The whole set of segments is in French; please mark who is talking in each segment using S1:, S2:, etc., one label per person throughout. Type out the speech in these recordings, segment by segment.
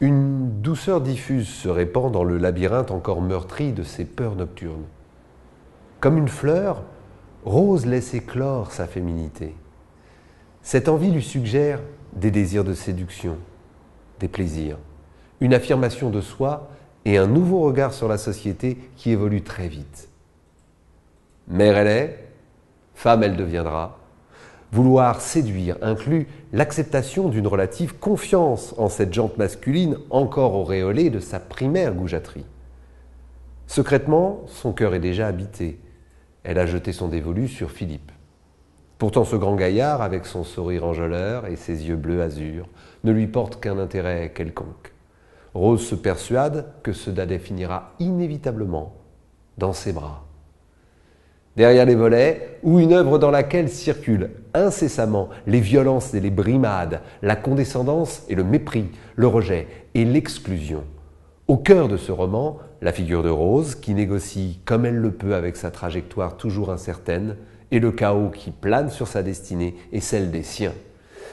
S1: Une douceur diffuse se répand dans le labyrinthe encore meurtri de ses peurs nocturnes. Comme une fleur, Rose laisse éclore sa féminité. Cette envie lui suggère des désirs de séduction, des plaisirs, une affirmation de soi et un nouveau regard sur la société qui évolue très vite. Mère elle est, femme elle deviendra, Vouloir séduire inclut l'acceptation d'une relative confiance en cette jante masculine encore auréolée de sa primaire goujaterie. Secrètement, son cœur est déjà habité. Elle a jeté son dévolu sur Philippe. Pourtant, ce grand gaillard, avec son sourire enjôleur et ses yeux bleus azur, ne lui porte qu'un intérêt quelconque. Rose se persuade que ce dadais finira inévitablement dans ses bras derrière les volets, ou une œuvre dans laquelle circulent incessamment les violences et les brimades, la condescendance et le mépris, le rejet et l'exclusion. Au cœur de ce roman, la figure de Rose, qui négocie comme elle le peut avec sa trajectoire toujours incertaine, et le chaos qui plane sur sa destinée et celle des siens,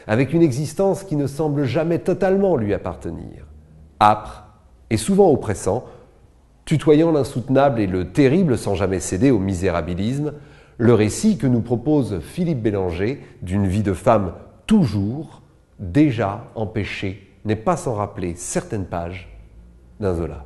S1: avec une existence qui ne semble jamais totalement lui appartenir. Âpre et souvent oppressant, Tutoyant l'insoutenable et le terrible sans jamais céder au misérabilisme, le récit que nous propose Philippe Bélanger d'une vie de femme toujours, déjà empêchée, n'est pas sans rappeler certaines pages d'un Zola.